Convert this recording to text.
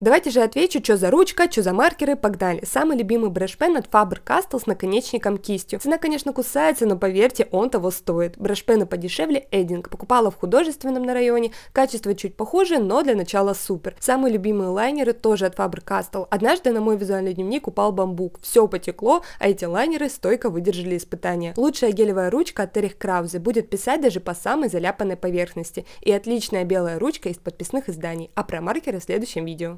Давайте же отвечу, что за ручка, что за маркеры, погнали. Самый любимый брэшпен от Faber Castell с наконечником кистью. Цена, конечно, кусается, но поверьте, он того стоит. Брэшпены подешевле Эдинг. Покупала в художественном на районе, качество чуть похоже, но для начала супер. Самые любимые лайнеры тоже от Faber Castell. Однажды на мой визуальный дневник упал бамбук, все потекло, а эти лайнеры стойко выдержали испытания. Лучшая гелевая ручка от Эрих Краузе будет писать даже по самой заляпанной поверхности. И отличная белая ручка из подписных изданий. А про маркеры в следующем видео.